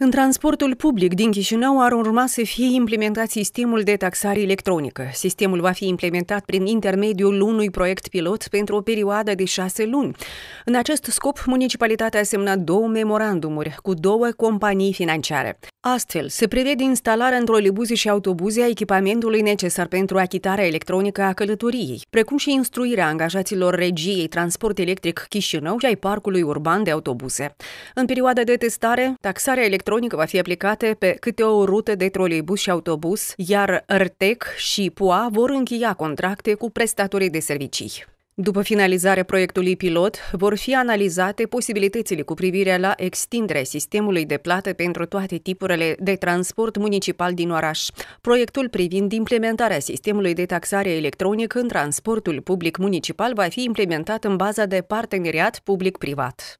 În transportul public din Chișinău ar urma să fie implementat sistemul de taxare electronică. Sistemul va fi implementat prin intermediul unui proiect pilot pentru o perioadă de șase luni. În acest scop, municipalitatea a semnat două memorandumuri cu două companii financiare. Astfel, se prevede instalarea în troleibuze și autobuze a echipamentului necesar pentru achitarea electronică a călătoriei, precum și instruirea angajaților regiei Transport Electric Chișinău și ai parcului urban de autobuze. În perioada de testare, taxarea electronică va fi aplicată pe câte o rută de troleibus și autobuz, iar RTEC și PUA vor încheia contracte cu prestatorii de servicii. După finalizarea proiectului pilot, vor fi analizate posibilitățile cu privire la extinderea sistemului de plată pentru toate tipurile de transport municipal din oraș. Proiectul privind implementarea sistemului de taxare electronică în transportul public municipal va fi implementat în baza de parteneriat public-privat.